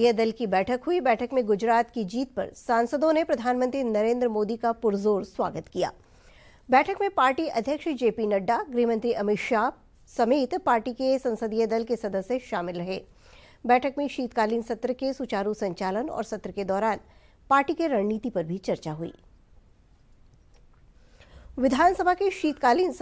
यह दल की बैठक हुई बैठक में गुजरात की जीत पर सांसदों ने प्रधानमंत्री नरेंद्र मोदी का पुरजोर स्वागत किया बैठक में पार्टी अध्यक्ष जेपी नड्डा गृहमंत्री अमित शाह समेत पार्टी के संसदीय दल के सदस्य शामिल रहे बैठक में शीतकालीन सत्र के सुचारू संचालन और सत्र के दौरान पार्टी के रणनीति पर भी चर्चा हुई विधानसभा के शीतकालीन